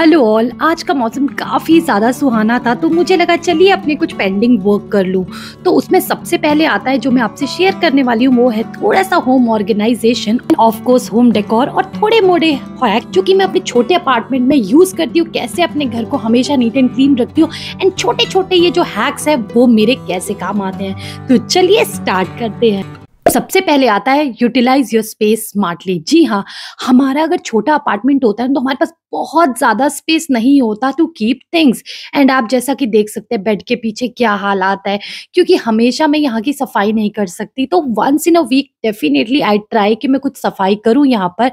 hello all आज का मौसम काफ़ी ज़्यादा सुहाना था तो मुझे लगा चलिए अपने कुछ पेंडिंग वर्क कर लूँ तो उसमें सबसे पहले आता है जो मैं आपसे शेयर करने वाली हूँ वो है थोड़ा सा home organisation of course home decor और थोड़े मोड़े हैक जो कि मैं अपने छोटे अपार्टमेंट में यूज़ करती हूँ कैसे अपने घर को हमेशा नीट एंड क्लीन रखती हूँ एंड छोटे छोटे ये जो हैक्स है वो मेरे कैसे काम आते हैं तो चलिए स्टार्ट करते हैं सबसे पहले आता है यूटिलाइज योर स्पेस स्मार्टली जी हाँ हमारा अगर छोटा अपार्टमेंट होता है तो हमारे पास बहुत ज़्यादा स्पेस नहीं होता टू कीप थिंग्स एंड आप जैसा कि देख सकते हैं बेड के पीछे क्या हालात है क्योंकि हमेशा मैं यहाँ की सफाई नहीं कर सकती तो once in a week definitely I try कि मैं कुछ सफाई करूँ यहाँ पर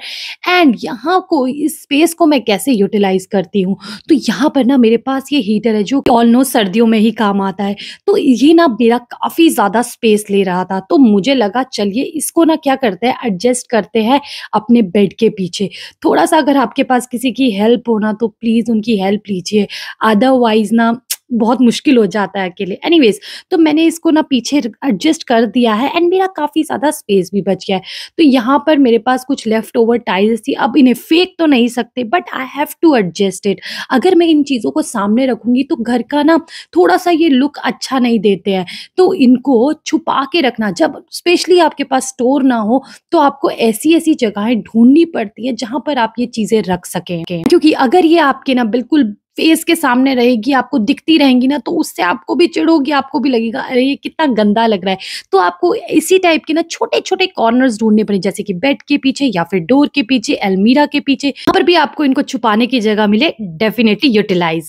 एंड यहाँ को इस स्पेस को मैं कैसे यूटिलाइज करती हूँ तो यहाँ पर ना मेरे पास ये हीटर है जो ऑलमोस्ट सर्दियों में ही काम आता है तो ये ना मेरा काफ़ी ज़्यादा स्पेस ले रहा था तो मुझे लगा साथ चलिए इसको ना क्या करते हैं एडजस्ट करते हैं अपने बेड के पीछे थोड़ा सा अगर आपके पास किसी की हेल्प होना तो प्लीज़ उनकी हेल्प लीजिए अदरवाइज ना बहुत मुश्किल हो जाता है अकेले एनीवेज तो मैंने इसको ना पीछे एडजस्ट कर दिया है एंड मेरा काफ़ी ज़्यादा स्पेस भी बच गया है तो यहाँ पर मेरे पास कुछ लेफ्ट ओवर टाइल्स थी अब इन्हें फेंक तो नहीं सकते but I have to adjust it अगर मैं इन चीज़ों को सामने रखूँगी तो घर का ना थोड़ा सा ये लुक अच्छा नहीं देते हैं तो इनको छुपा के रखना जब स्पेशली आपके पास स्टोर ना हो तो आपको ऐसी ऐसी जगहें ढूंढनी पड़ती है जहाँ पर आप ये चीज़ें रख सकें क्योंकि अगर ये आपके ना बिल्कुल फेस के सामने रहेगी आपको दिखती रहेंगी ना तो उससे आपको भी चिड़ोगी आपको भी लगेगा अरे ये कितना गंदा लग रहा है तो आपको इसी टाइप के ना छोटे छोटे कॉर्नर ढूंढने पड़े जैसे कि बेड के पीछे या फिर डोर के पीछे अलमीरा के पीछे यहाँ पर भी आपको इनको छुपाने की जगह मिले डेफिनेटली यूटिलाइज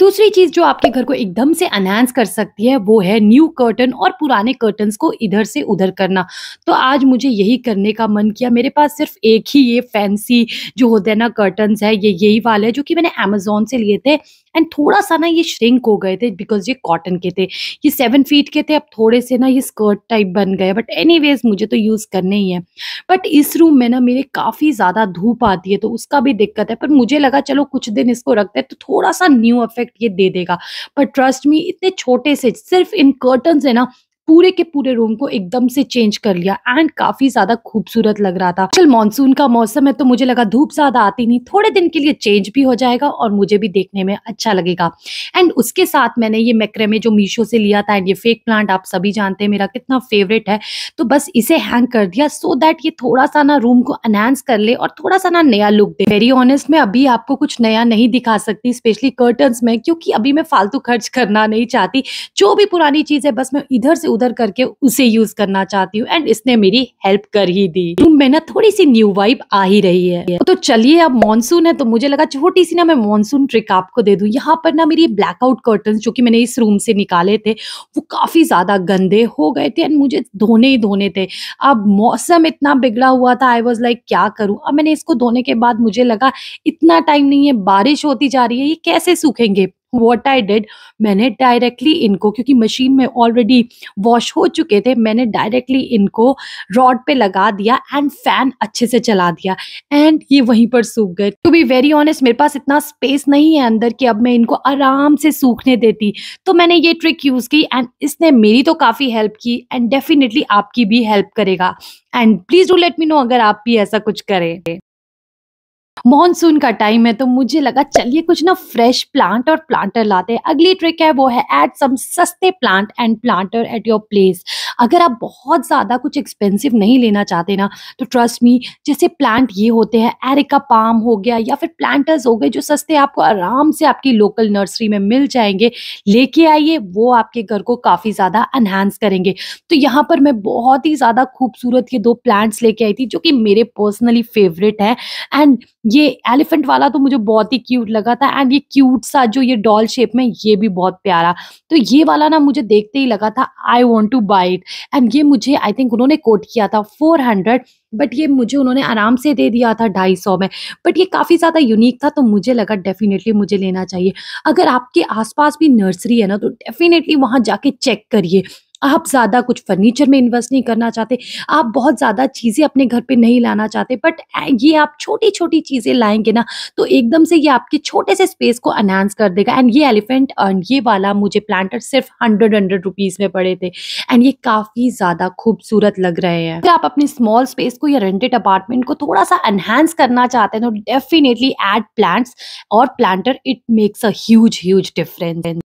दूसरी चीज जो आपके घर को एकदम से एनहांस कर सकती है वो है न्यू कर्टन और पुराने कर्टन को इधर से उधर करना तो आज मुझे यही करने का मन किया मेरे पास सिर्फ एक ही ये फैंसी जो होते हैं ना कर्टन्स है ये यही वाले जो कि मैंने अमेजोन से लिए थे एंड थोड़ा सा ना ये श्रिंक हो गए थे बिकॉज ये कॉटन के थे ये सेवन फीट के थे अब थोड़े से ना ये स्कर्ट टाइप बन गए बट एनी मुझे तो यूज़ करने ही है बट इस रूम में ना मेरे काफ़ी ज़्यादा धूप आती है तो उसका भी दिक्कत है पर मुझे लगा चलो कुछ दिन इसको रखते हैं तो थोड़ा सा न्यू इफेक्ट ये दे देगा पर ट्रस्ट मी इतने छोटे से सिर्फ इन कर्टन से ना पूरे के पूरे रूम को एकदम से चेंज कर लिया एंड काफी ज्यादा खूबसूरत लग रहा था चल मानसून का मौसम है तो मुझे लगा धूप ज्यादा आती नहीं थोड़े दिन के लिए चेंज भी हो जाएगा और मुझे भी देखने में अच्छा लगेगा एंड उसके साथ मैंने ये मैक्रेमे जो मीशो से लिया था एंड ये फेक प्लांट आप सभी जानते हैं मेरा कितना फेवरेट है तो बस इसे हैंग कर दिया सो so दैट ये थोड़ा सा ना रूम को अनहेंस कर ले और थोड़ा सा ना नया लुक दे वेरी ऑनेस्ट मैं अभी आपको कुछ नया नहीं दिखा सकती स्पेशली कर्टन में क्योंकि अभी मैं फालतू खर्च करना नहीं चाहती जो भी पुरानी चीज है बस मैं इधर से उधर उधर करके उसे यूज करना चाहती हूँ एंड इसने मेरी हेल्प कर ही दी रूम में ना थोड़ी सी न्यू वाइब आ ही रही है तो चलिए अब मानसून है तो मुझे लगा छोटी सी ना मैं मानसून ट्रिक आपको दे दू यहाँ पर ना मेरी ब्लैकआउट कर्टन जो की मैंने इस रूम से निकाले थे वो काफी ज्यादा गंदे हो गए थे एंड मुझे धोने ही धोने थे अब मौसम इतना बिगड़ा हुआ था आई वॉज लाइक क्या करूँ अब मैंने इसको धोने के बाद मुझे लगा इतना टाइम नहीं है बारिश होती जा रही है ये कैसे सूखेंगे वॉट आई डिड मैंने डायरेक्टली इनको क्योंकि मशीन में ऑलरेडी वॉश हो चुके थे मैंने डायरेक्टली इनको रॉड पे लगा दिया एंड फैन अच्छे से चला दिया एंड ये वहीं पर सूख गए टू बी वेरी ऑनेस्ट मेरे पास इतना स्पेस नहीं है अंदर कि अब मैं इनको आराम से सूखने देती तो मैंने ये ट्रिक यूज़ की एंड इसने मेरी तो काफ़ी हेल्प की एंड डेफिनेटली आपकी भी हेल्प करेगा and please do let me know अगर आप भी ऐसा कुछ करें मानसून का टाइम है तो मुझे लगा चलिए कुछ ना फ्रेश प्लांट और प्लांटर लाते हैं अगली ट्रिक है वो है एड सम सस्ते plant and planter at your place अगर आप बहुत ज़्यादा कुछ एक्सपेंसिव नहीं लेना चाहते ना तो ट्रस्ट मी जैसे प्लांट ये होते हैं एरिका पाम हो गया या फिर प्लांटर्स हो गए जो सस्ते आपको आराम से आपकी लोकल नर्सरी में मिल जाएंगे लेके आइए वो आपके घर को काफ़ी ज़्यादा एनहेंस करेंगे तो यहाँ पर मैं बहुत ही ज़्यादा खूबसूरत ये दो प्लांट्स लेके आई थी जो कि मेरे पर्सनली फेवरेट हैं एंड ये एलिफेंट वाला तो मुझे बहुत ही क्यूट लगा था एंड ये क्यूट सा जो ये डॉल शेप में ये भी बहुत प्यारा तो ये वाला ना मुझे देखते ही लगा था I want to buy it and ये मुझे आई थिंक उन्होंने कोट किया था फोर हंड्रेड बट ये मुझे उन्होंने आराम से दे दिया था ढाई सौ में बट ये काफ़ी ज़्यादा यूनिक था तो मुझे लगा डेफिनेटली मुझे लेना चाहिए अगर आपके आसपास भी नर्सरी है ना तो डेफिनेटली वहाँ जाके चेक करिए आप ज़्यादा कुछ फर्नीचर में इन्वेस्ट नहीं करना चाहते आप बहुत ज़्यादा चीज़ें अपने घर पे नहीं लाना चाहते बट ये आप छोटी छोटी चीज़ें लाएंगे ना तो एकदम से ये आपके छोटे से स्पेस को अनहांस कर देगा एंड ये एलिफेंट एंड ये वाला मुझे प्लांटर सिर्फ हंड्रेड हंड्रेड रुपीज़ में पड़े थे एंड ये काफ़ी ज़्यादा खूबसूरत लग रहे हैं अगर आप अपने स्मॉल स्पेस को या रेंटेड अपार्टमेंट को थोड़ा सा एनहेंस करना चाहते हैं तो डेफिनेटली एड प्लांट्स और planter it makes a huge huge difference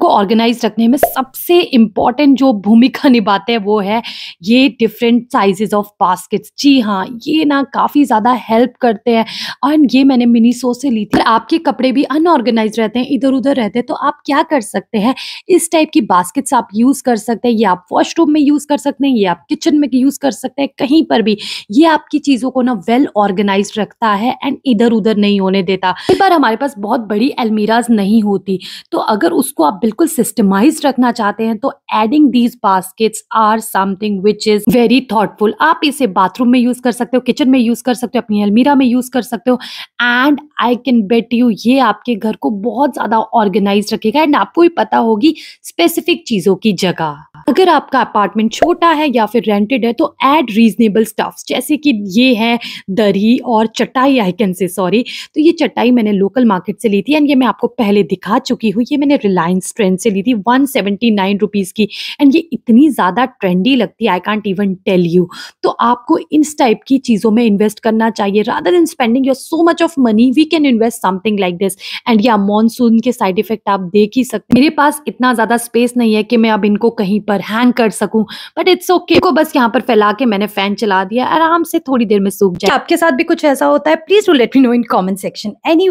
को ऑर्गेनाइज रखने में सबसे इम्पॉर्टेंट जो भूमिका निभाते हैं वो है ये डिफरेंट साइजेज ऑफ बास्केट्स जी हाँ ये ना काफ़ी ज़्यादा हेल्प करते हैं एंड ये मैंने मिनी सो से ली थी आपके कपड़े भी अनऑर्गेनाइज रहते हैं इधर उधर रहते हैं तो आप क्या कर सकते हैं इस टाइप की बास्केट्स आप यूज़ कर सकते हैं ये आप वॉशरूम में यूज़ कर सकते हैं ये आप किचन में यूज़ कर सकते हैं कहीं पर भी ये आपकी चीज़ों को ना वेल ऑर्गेनाइज रखता है एंड इधर उधर नहीं होने देता कई बार हमारे पास बहुत बड़ी अलमीराज नहीं होती तो अगर उसको आप बिल्कुल सिस्टमाइज रखना चाहते हैं तो adding these baskets are something which is very thoughtful आप इसे बाथरूम में यूज कर सकते हो किचन में यूज कर सकते हो अपनी अलमीरा में यूज कर सकते हो and I can bet you ये आपके घर को बहुत ज्यादा ऑर्गेनाइज रखेगा एंड आपको भी पता होगी स्पेसिफिक चीजों की जगह अगर आपका अपार्टमेंट छोटा है या फिर रेंटेड है तो एड रीजनेबल स्टफ्स जैसे कि ये है दरी और चटाई आई कैन से सॉरी तो ये चटाई मैंने लोकल मार्केट से ली थी एंड ये मैं आपको पहले दिखा चुकी हूँ ये मैंने रिलायंस ट्रेंड से ली थी वन सेवेंटी नाइन रुपीज़ की एंड ये इतनी ज़्यादा ट्रेंडी लगती है I can't even tell you तो आपको इस टाइप की चीज़ों में इन्वेस्ट करना चाहिए rather than spending your so much of money we can invest something like this and या मानसून के साइड इफेक्ट आप देख ही सकते मेरे पास इतना ज़्यादा स्पेस नहीं है कि मैं अब इनको कहीं पर पर हैंग कर सकूं बट इट्स ओके को बस यहाँ पर फैला के मैंने फैन चला दिया आराम से थोड़ी देर में सूख जाए आपके साथ भी कुछ ऐसा होता है please to let me know in comment section any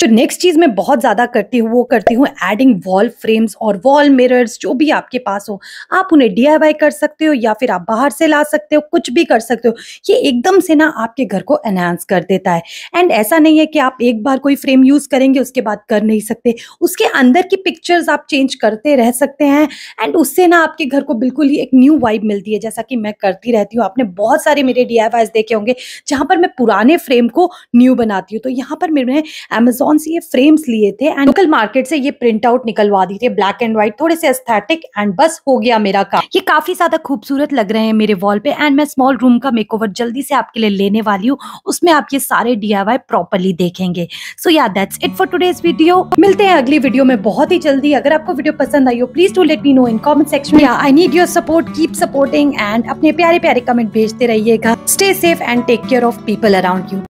जो नेक्स्ट चीज मैं बहुत ज्यादा करती हूँ वो करती हूँ एडिंग वॉल फ्रेम्स और वॉल मिरर्स जो भी आपके पास हो आप उन्हें डी कर सकते हो या फिर आप बाहर से ला सकते हो कुछ भी कर सकते हो ये एकदम से ना आपके घर को एनहांस कर देता है एंड ऐसा नहीं है कि आप एक बार कोई फ्रेम यूज करेंगे उसके बाद कर नहीं सकते उसके अंदर की पिक्चर्स आप चेंज करते रह सकते हैं एंड उससे ना आपके घर को बिल्कुल ही एक न्यू वाइब मिलती है जैसा कि मैं करती रहती हूँ आपने बहुत सारे मेरे डी देखे होंगे जहाँ पर मैं पुराने फ्रेम को न्यू बनाती हूँ तो यहाँ पर मैंने अमेजोन से ये फ्रेम्स लिए थे एंड लोकल मार्केट से ये प्रिंट आउट निकलवा दी थी ब्लैक एंड व्हाइट थोड़े से एस्थेटिक एंड बस हो गया मेरा काम ये काफी ज्यादा खूबसूरत लग रहे हैं मेरे वॉल पे एंड मैं स्मॉल रूम का मेकओवर जल्दी से आपके लिए लेने वाली हूँ उसमें आप ये सारे डी प्रॉपरली देखेंगे सो या that's it for today's video मिलते हैं अगली वीडियो में बहुत ही जल्दी अगर आपको वीडियो पसंद आई हो please to let me know in comment section में भैया I need your support keep supporting and अपने प्यारे प्यारे कमेंट भेजते रहिएगा stay safe and take care of people around you